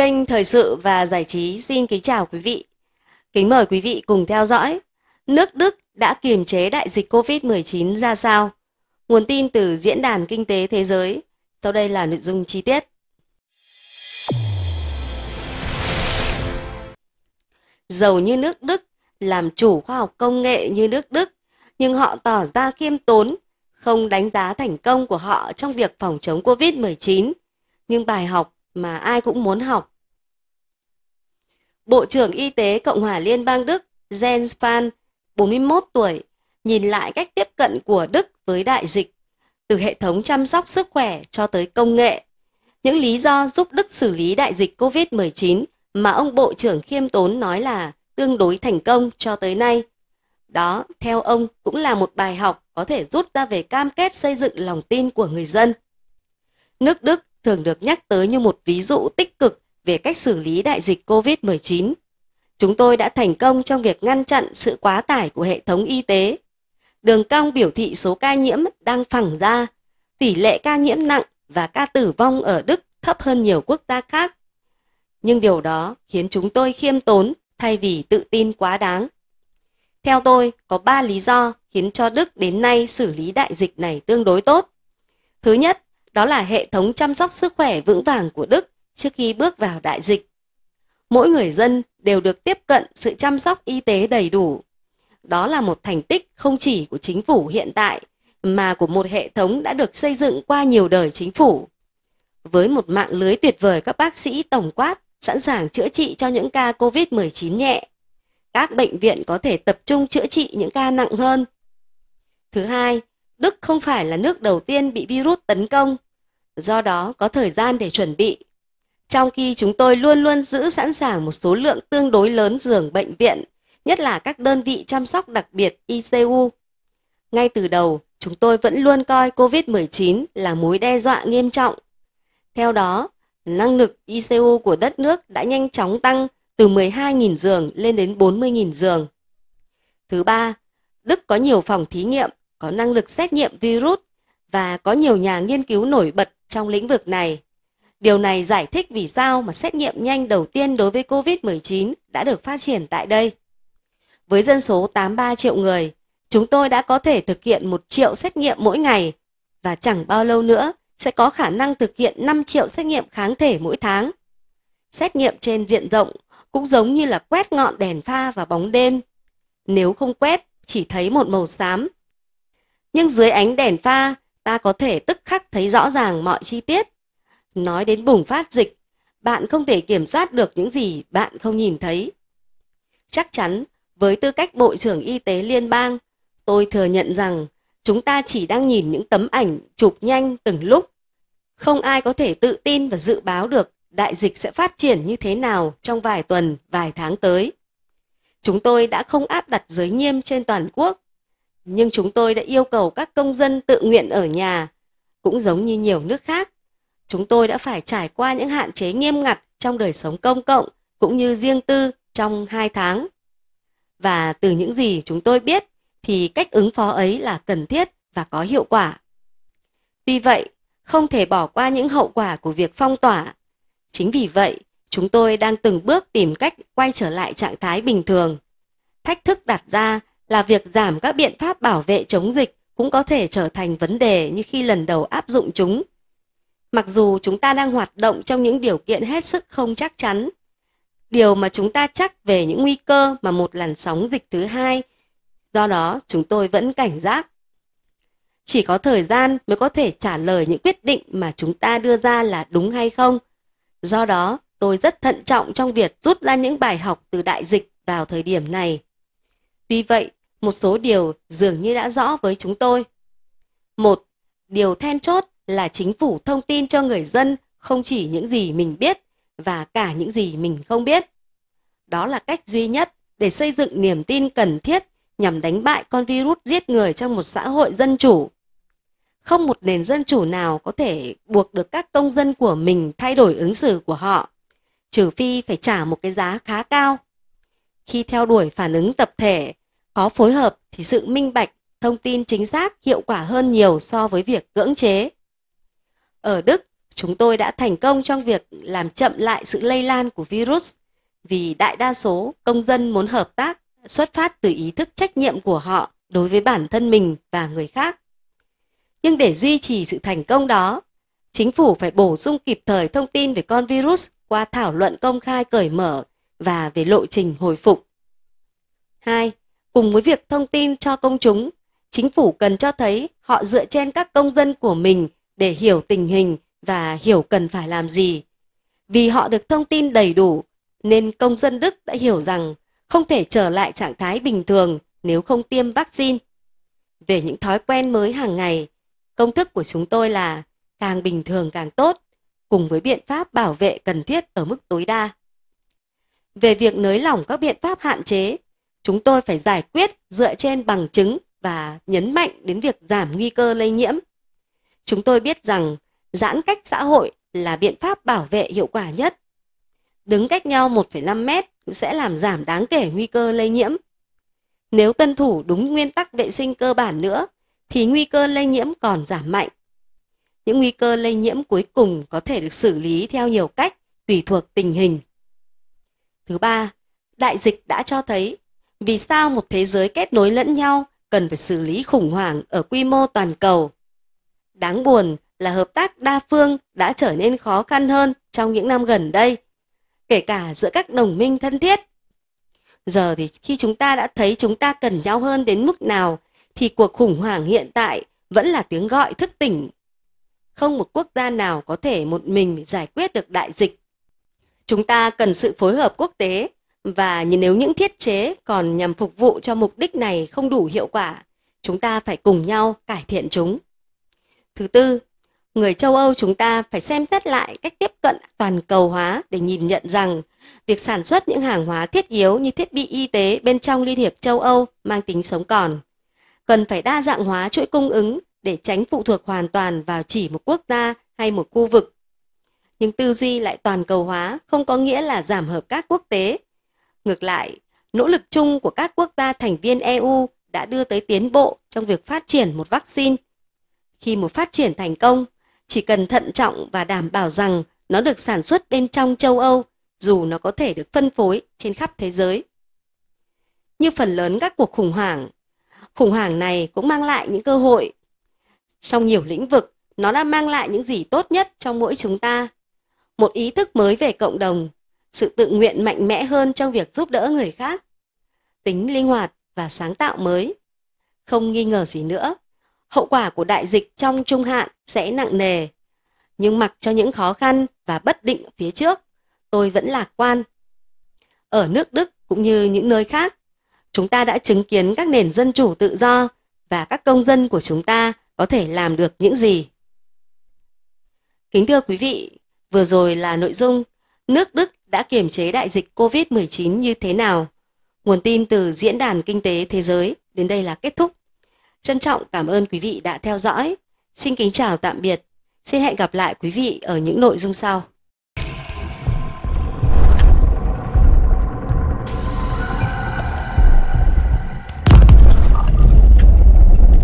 Kênh Thời sự và Giải trí xin kính chào quý vị. Kính mời quý vị cùng theo dõi. Nước Đức đã kiềm chế đại dịch COVID-19 ra sao? Nguồn tin từ Diễn đàn Kinh tế Thế giới. Sau đây là nội dung chi tiết. Giàu như nước Đức, làm chủ khoa học công nghệ như nước Đức, nhưng họ tỏ ra khiêm tốn, không đánh giá thành công của họ trong việc phòng chống COVID-19. Nhưng bài học mà ai cũng muốn học Bộ trưởng Y tế Cộng hòa Liên bang Đức Jens Spahn, 41 tuổi, nhìn lại cách tiếp cận của Đức với đại dịch, từ hệ thống chăm sóc sức khỏe cho tới công nghệ. Những lý do giúp Đức xử lý đại dịch COVID-19 mà ông Bộ trưởng khiêm tốn nói là tương đối thành công cho tới nay. Đó, theo ông, cũng là một bài học có thể rút ra về cam kết xây dựng lòng tin của người dân. Nước Đức thường được nhắc tới như một ví dụ tích cực về cách xử lý đại dịch COVID-19. Chúng tôi đã thành công trong việc ngăn chặn sự quá tải của hệ thống y tế. Đường cong biểu thị số ca nhiễm đang phẳng ra, tỷ lệ ca nhiễm nặng và ca tử vong ở Đức thấp hơn nhiều quốc gia khác. Nhưng điều đó khiến chúng tôi khiêm tốn thay vì tự tin quá đáng. Theo tôi, có 3 lý do khiến cho Đức đến nay xử lý đại dịch này tương đối tốt. Thứ nhất, đó là hệ thống chăm sóc sức khỏe vững vàng của Đức trước khi bước vào đại dịch. Mỗi người dân đều được tiếp cận sự chăm sóc y tế đầy đủ. Đó là một thành tích không chỉ của chính phủ hiện tại, mà của một hệ thống đã được xây dựng qua nhiều đời chính phủ. Với một mạng lưới tuyệt vời các bác sĩ tổng quát sẵn sàng chữa trị cho những ca COVID-19 nhẹ, các bệnh viện có thể tập trung chữa trị những ca nặng hơn. Thứ hai, Đức không phải là nước đầu tiên bị virus tấn công, do đó có thời gian để chuẩn bị trong khi chúng tôi luôn luôn giữ sẵn sàng một số lượng tương đối lớn giường bệnh viện, nhất là các đơn vị chăm sóc đặc biệt ICU. Ngay từ đầu, chúng tôi vẫn luôn coi COVID-19 là mối đe dọa nghiêm trọng. Theo đó, năng lực ICU của đất nước đã nhanh chóng tăng từ 12.000 giường lên đến 40.000 giường. Thứ ba, Đức có nhiều phòng thí nghiệm, có năng lực xét nghiệm virus và có nhiều nhà nghiên cứu nổi bật trong lĩnh vực này. Điều này giải thích vì sao mà xét nghiệm nhanh đầu tiên đối với COVID-19 đã được phát triển tại đây. Với dân số 83 triệu người, chúng tôi đã có thể thực hiện 1 triệu xét nghiệm mỗi ngày và chẳng bao lâu nữa sẽ có khả năng thực hiện 5 triệu xét nghiệm kháng thể mỗi tháng. Xét nghiệm trên diện rộng cũng giống như là quét ngọn đèn pha vào bóng đêm. Nếu không quét, chỉ thấy một màu xám. Nhưng dưới ánh đèn pha, ta có thể tức khắc thấy rõ ràng mọi chi tiết. Nói đến bùng phát dịch, bạn không thể kiểm soát được những gì bạn không nhìn thấy. Chắc chắn, với tư cách Bộ trưởng Y tế Liên bang, tôi thừa nhận rằng chúng ta chỉ đang nhìn những tấm ảnh chụp nhanh từng lúc. Không ai có thể tự tin và dự báo được đại dịch sẽ phát triển như thế nào trong vài tuần, vài tháng tới. Chúng tôi đã không áp đặt giới nghiêm trên toàn quốc, nhưng chúng tôi đã yêu cầu các công dân tự nguyện ở nhà, cũng giống như nhiều nước khác chúng tôi đã phải trải qua những hạn chế nghiêm ngặt trong đời sống công cộng cũng như riêng tư trong hai tháng. Và từ những gì chúng tôi biết thì cách ứng phó ấy là cần thiết và có hiệu quả. Tuy vậy, không thể bỏ qua những hậu quả của việc phong tỏa. Chính vì vậy, chúng tôi đang từng bước tìm cách quay trở lại trạng thái bình thường. Thách thức đặt ra là việc giảm các biện pháp bảo vệ chống dịch cũng có thể trở thành vấn đề như khi lần đầu áp dụng chúng mặc dù chúng ta đang hoạt động trong những điều kiện hết sức không chắc chắn. Điều mà chúng ta chắc về những nguy cơ mà một làn sóng dịch thứ hai, do đó chúng tôi vẫn cảnh giác. Chỉ có thời gian mới có thể trả lời những quyết định mà chúng ta đưa ra là đúng hay không. Do đó, tôi rất thận trọng trong việc rút ra những bài học từ đại dịch vào thời điểm này. Tuy vậy, một số điều dường như đã rõ với chúng tôi. Một, điều then chốt là chính phủ thông tin cho người dân không chỉ những gì mình biết và cả những gì mình không biết. Đó là cách duy nhất để xây dựng niềm tin cần thiết nhằm đánh bại con virus giết người trong một xã hội dân chủ. Không một nền dân chủ nào có thể buộc được các công dân của mình thay đổi ứng xử của họ, trừ phi phải trả một cái giá khá cao. Khi theo đuổi phản ứng tập thể, có phối hợp thì sự minh bạch, thông tin chính xác hiệu quả hơn nhiều so với việc cưỡng chế. Ở Đức, chúng tôi đã thành công trong việc làm chậm lại sự lây lan của virus vì đại đa số công dân muốn hợp tác xuất phát từ ý thức trách nhiệm của họ đối với bản thân mình và người khác. Nhưng để duy trì sự thành công đó, chính phủ phải bổ sung kịp thời thông tin về con virus qua thảo luận công khai cởi mở và về lộ trình hồi phục. 2. Cùng với việc thông tin cho công chúng, chính phủ cần cho thấy họ dựa trên các công dân của mình để hiểu tình hình và hiểu cần phải làm gì. Vì họ được thông tin đầy đủ, nên công dân Đức đã hiểu rằng không thể trở lại trạng thái bình thường nếu không tiêm vaccine. Về những thói quen mới hàng ngày, công thức của chúng tôi là càng bình thường càng tốt, cùng với biện pháp bảo vệ cần thiết ở mức tối đa. Về việc nới lỏng các biện pháp hạn chế, chúng tôi phải giải quyết dựa trên bằng chứng và nhấn mạnh đến việc giảm nguy cơ lây nhiễm chúng tôi biết rằng giãn cách xã hội là biện pháp bảo vệ hiệu quả nhất. Đứng cách nhau 1,5 mét sẽ làm giảm đáng kể nguy cơ lây nhiễm. Nếu tuân thủ đúng nguyên tắc vệ sinh cơ bản nữa, thì nguy cơ lây nhiễm còn giảm mạnh. Những nguy cơ lây nhiễm cuối cùng có thể được xử lý theo nhiều cách, tùy thuộc tình hình. Thứ ba, đại dịch đã cho thấy vì sao một thế giới kết nối lẫn nhau cần phải xử lý khủng hoảng ở quy mô toàn cầu Đáng buồn là hợp tác đa phương đã trở nên khó khăn hơn trong những năm gần đây, kể cả giữa các đồng minh thân thiết. Giờ thì khi chúng ta đã thấy chúng ta cần nhau hơn đến mức nào, thì cuộc khủng hoảng hiện tại vẫn là tiếng gọi thức tỉnh. Không một quốc gia nào có thể một mình giải quyết được đại dịch. Chúng ta cần sự phối hợp quốc tế và nếu những thiết chế còn nhằm phục vụ cho mục đích này không đủ hiệu quả, chúng ta phải cùng nhau cải thiện chúng. Thứ tư, người châu Âu chúng ta phải xem xét lại cách tiếp cận toàn cầu hóa để nhìn nhận rằng việc sản xuất những hàng hóa thiết yếu như thiết bị y tế bên trong Liên hiệp châu Âu mang tính sống còn. Cần phải đa dạng hóa chuỗi cung ứng để tránh phụ thuộc hoàn toàn vào chỉ một quốc gia hay một khu vực. Nhưng tư duy lại toàn cầu hóa không có nghĩa là giảm hợp các quốc tế. Ngược lại, nỗ lực chung của các quốc gia thành viên EU đã đưa tới tiến bộ trong việc phát triển một vaccine khi một phát triển thành công, chỉ cần thận trọng và đảm bảo rằng nó được sản xuất bên trong châu Âu, dù nó có thể được phân phối trên khắp thế giới. Như phần lớn các cuộc khủng hoảng, khủng hoảng này cũng mang lại những cơ hội. Trong nhiều lĩnh vực, nó đã mang lại những gì tốt nhất trong mỗi chúng ta. Một ý thức mới về cộng đồng, sự tự nguyện mạnh mẽ hơn trong việc giúp đỡ người khác, tính linh hoạt và sáng tạo mới. Không nghi ngờ gì nữa, hậu quả của đại dịch trong trung hạn sẽ nặng nề. Nhưng mặc cho những khó khăn và bất định phía trước, tôi vẫn lạc quan. Ở nước Đức cũng như những nơi khác, chúng ta đã chứng kiến các nền dân chủ tự do và các công dân của chúng ta có thể làm được những gì. Kính thưa quý vị, vừa rồi là nội dung nước Đức đã kiềm chế đại dịch COVID-19 như thế nào. Nguồn tin từ Diễn đàn Kinh tế Thế giới đến đây là kết thúc. Trân trọng cảm ơn quý vị đã theo dõi. Xin kính chào tạm biệt. Xin hẹn gặp lại quý vị ở những nội dung sau.